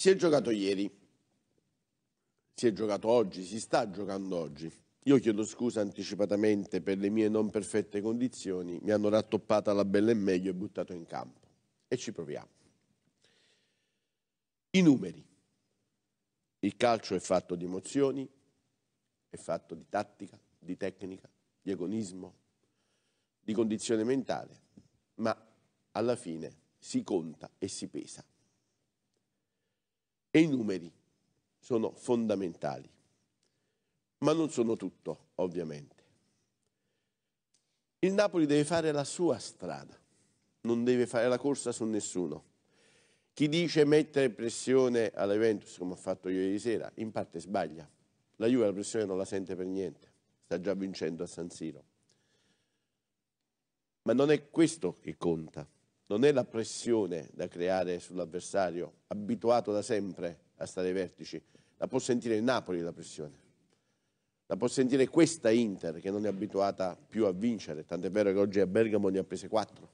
Si è giocato ieri, si è giocato oggi, si sta giocando oggi. Io chiedo scusa anticipatamente per le mie non perfette condizioni, mi hanno rattoppata la bella e meglio e buttato in campo. E ci proviamo. I numeri. Il calcio è fatto di emozioni, è fatto di tattica, di tecnica, di agonismo, di condizione mentale, ma alla fine si conta e si pesa e i numeri sono fondamentali, ma non sono tutto, ovviamente. Il Napoli deve fare la sua strada, non deve fare la corsa su nessuno. Chi dice mettere pressione alla Juventus, come ho fatto ieri sera, in parte sbaglia. La Juve la pressione non la sente per niente, sta già vincendo a San Siro. Ma non è questo che conta non è la pressione da creare sull'avversario, abituato da sempre a stare ai vertici, la può sentire il Napoli la pressione. La può sentire questa Inter che non è abituata più a vincere, tant'è vero che oggi a Bergamo ne ha prese 4.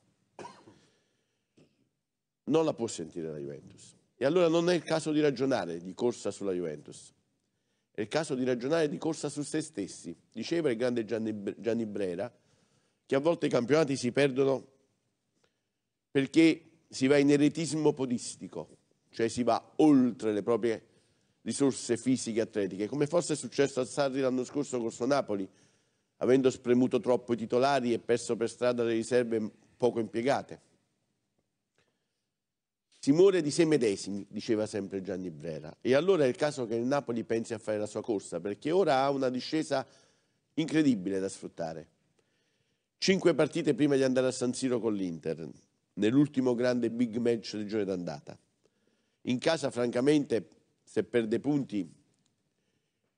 Non la può sentire la Juventus. E allora non è il caso di ragionare di corsa sulla Juventus. È il caso di ragionare di corsa su se stessi. Diceva il grande Gianni, Gianni Brera che a volte i campionati si perdono perché si va in eretismo podistico, cioè si va oltre le proprie risorse fisiche e atletiche, come forse è successo a Sarri l'anno scorso con suo Napoli, avendo spremuto troppo i titolari e perso per strada le riserve poco impiegate. Si muore di sé medesimi, diceva sempre Gianni Brera, e allora è il caso che il Napoli pensi a fare la sua corsa, perché ora ha una discesa incredibile da sfruttare. Cinque partite prima di andare a San Siro con l'Inter, nell'ultimo grande big match del giorno d'andata. In casa, francamente, se perde punti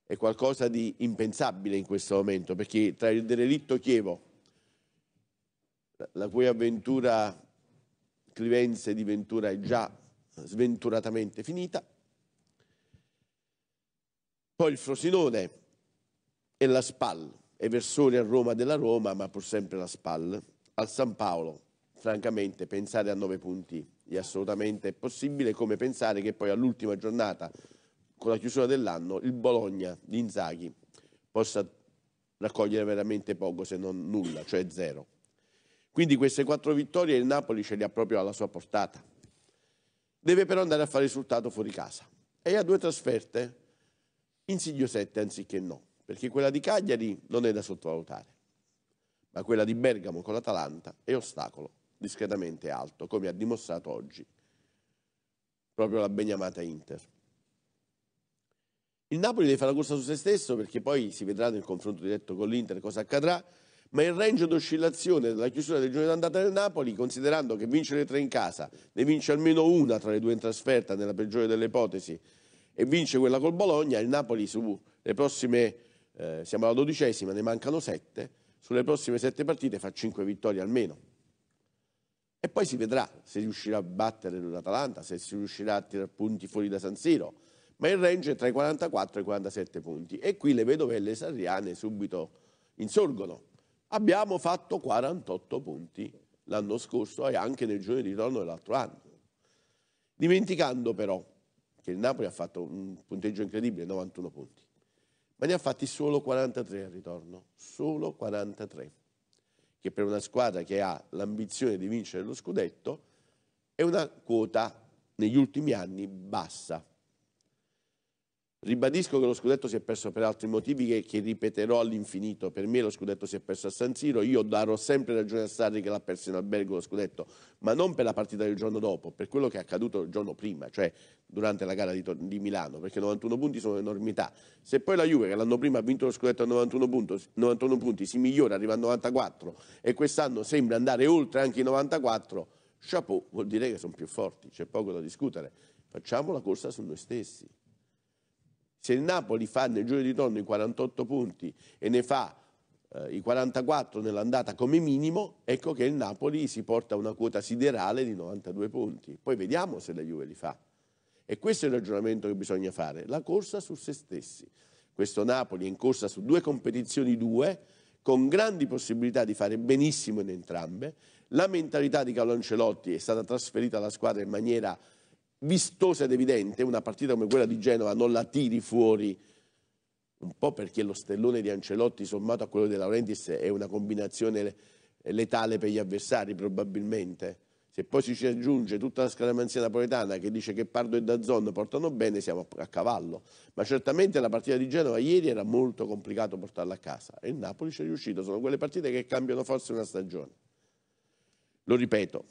è qualcosa di impensabile in questo momento, perché tra il derelitto Chievo, la cui avventura clivense di Ventura è già sventuratamente finita, poi il Frosinone e la SPAL, e a Roma della Roma, ma pur sempre la SPAL, al San Paolo francamente pensare a 9 punti è assolutamente possibile, come pensare che poi all'ultima giornata, con la chiusura dell'anno, il Bologna di Inzaghi possa raccogliere veramente poco se non nulla, cioè zero. Quindi queste quattro vittorie il Napoli ce le ha proprio alla sua portata. Deve però andare a fare risultato fuori casa. E ha due trasferte in Sigliosette anziché no, perché quella di Cagliari non è da sottovalutare, ma quella di Bergamo con l'Atalanta è ostacolo discretamente alto, come ha dimostrato oggi proprio la beniamata Inter. Il Napoli deve fare la corsa su se stesso perché poi si vedrà nel confronto diretto con l'Inter cosa accadrà, ma il range d'oscillazione della chiusura del giorno d'andata del Napoli, considerando che vince le tre in casa, ne vince almeno una tra le due in trasferta nella peggiore delle ipotesi e vince quella col Bologna, il Napoli sulle prossime, eh, siamo alla dodicesima, ne mancano sette, sulle prossime sette partite fa cinque vittorie almeno. E poi si vedrà se riuscirà a battere l'Atalanta, se si riuscirà a tirare punti fuori da San Siro. Ma il range è tra i 44 e i 47 punti. E qui le vedovelle sarriane subito insorgono. Abbiamo fatto 48 punti l'anno scorso e anche nel giorno di ritorno dell'altro anno. Dimenticando però che il Napoli ha fatto un punteggio incredibile, 91 punti, ma ne ha fatti solo 43 al ritorno, solo 43 che per una squadra che ha l'ambizione di vincere lo scudetto è una quota negli ultimi anni bassa. Ribadisco che lo scudetto si è perso per altri motivi che, che ripeterò all'infinito. Per me lo scudetto si è perso a San Siro, io darò sempre ragione a Sarri che l'ha perso in albergo lo scudetto, ma non per la partita del giorno dopo, per quello che è accaduto il giorno prima, cioè durante la gara di, di Milano, perché 91 punti sono un'enormità. Se poi la Juve, che l'anno prima ha vinto lo scudetto a 91 punti, 91 punti si migliora, arriva a 94 e quest'anno sembra andare oltre anche i 94, chapeau, vuol dire che sono più forti, c'è poco da discutere. Facciamo la corsa su noi stessi se il Napoli fa nel giro di ritorno i 48 punti e ne fa eh, i 44 nell'andata come minimo, ecco che il Napoli si porta a una quota siderale di 92 punti. Poi vediamo se la Juve li fa. E questo è il ragionamento che bisogna fare, la corsa su se stessi. Questo Napoli è in corsa su due competizioni, due, con grandi possibilità di fare benissimo in entrambe. La mentalità di Carlo è stata trasferita alla squadra in maniera vistosa ed evidente, una partita come quella di Genova non la tiri fuori un po' perché lo stellone di Ancelotti sommato a quello di Laurentiis è una combinazione letale per gli avversari probabilmente. Se poi si ci aggiunge tutta la scaramanzia napoletana che dice che Pardo e Dazzon portano bene, siamo a cavallo. Ma certamente la partita di Genova ieri era molto complicato portarla a casa e il Napoli ci è riuscito. Sono quelle partite che cambiano forse una stagione. Lo ripeto,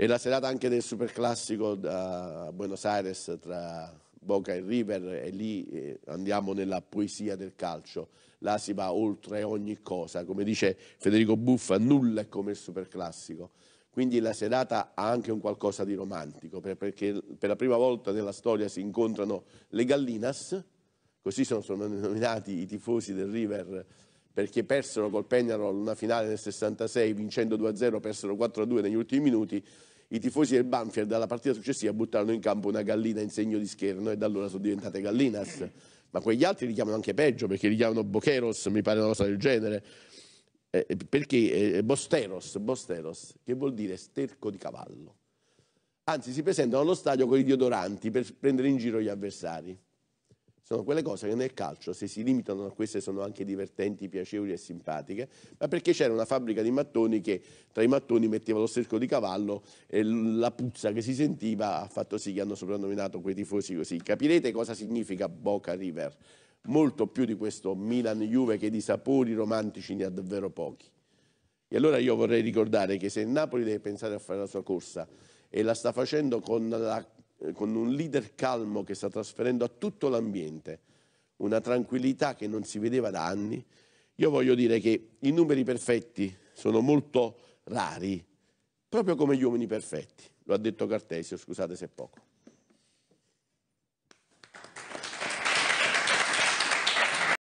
e la serata anche del Superclassico eh, a Buenos Aires tra Boca e River e lì eh, andiamo nella poesia del calcio, là si va oltre ogni cosa, come dice Federico Buffa, nulla è come il Superclassico. Quindi la serata ha anche un qualcosa di romantico, perché per la prima volta nella storia si incontrano le Gallinas, così sono nominati i tifosi del River perché persero col Peñarol una finale nel 66 vincendo 2-0, persero 4-2 negli ultimi minuti i tifosi del Banfield dalla partita successiva buttarono in campo una gallina in segno di scherno e da allora sono diventate gallinas. Ma quegli altri li chiamano anche peggio perché li chiamano Bocheros, mi pare una cosa del genere. Eh, eh perché eh, Bosteros, Bosteros, che vuol dire sterco di cavallo. Anzi, si presentano allo stadio con i deodoranti per prendere in giro gli avversari. Sono quelle cose che nel calcio, se si limitano a queste, sono anche divertenti, piacevoli e simpatiche, ma perché c'era una fabbrica di mattoni che tra i mattoni metteva lo sterco di cavallo e la puzza che si sentiva ha fatto sì che hanno soprannominato quei tifosi così. Capirete cosa significa Boca River? Molto più di questo Milan-Juve che di sapori romantici ne ha davvero pochi. E allora io vorrei ricordare che se il Napoli deve pensare a fare la sua corsa e la sta facendo con la eh, con un leader calmo che sta trasferendo a tutto l'ambiente una tranquillità che non si vedeva da anni, io voglio dire che i numeri perfetti sono molto rari, proprio come gli uomini perfetti, lo ha detto Cartesio, scusate se è poco.